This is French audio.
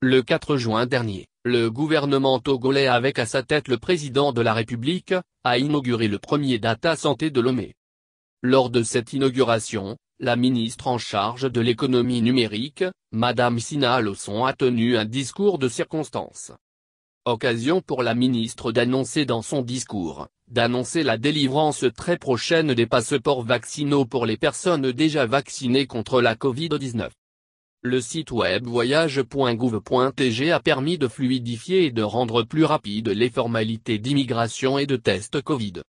Le 4 juin dernier, le gouvernement togolais avec à sa tête le président de la République, a inauguré le premier data santé de l'OME. Lors de cette inauguration, la ministre en charge de l'économie numérique, Madame Sina Alosson a tenu un discours de circonstance. Occasion pour la ministre d'annoncer dans son discours, d'annoncer la délivrance très prochaine des passeports vaccinaux pour les personnes déjà vaccinées contre la Covid-19. Le site web voyage.gouv.tg a permis de fluidifier et de rendre plus rapide les formalités d'immigration et de tests Covid.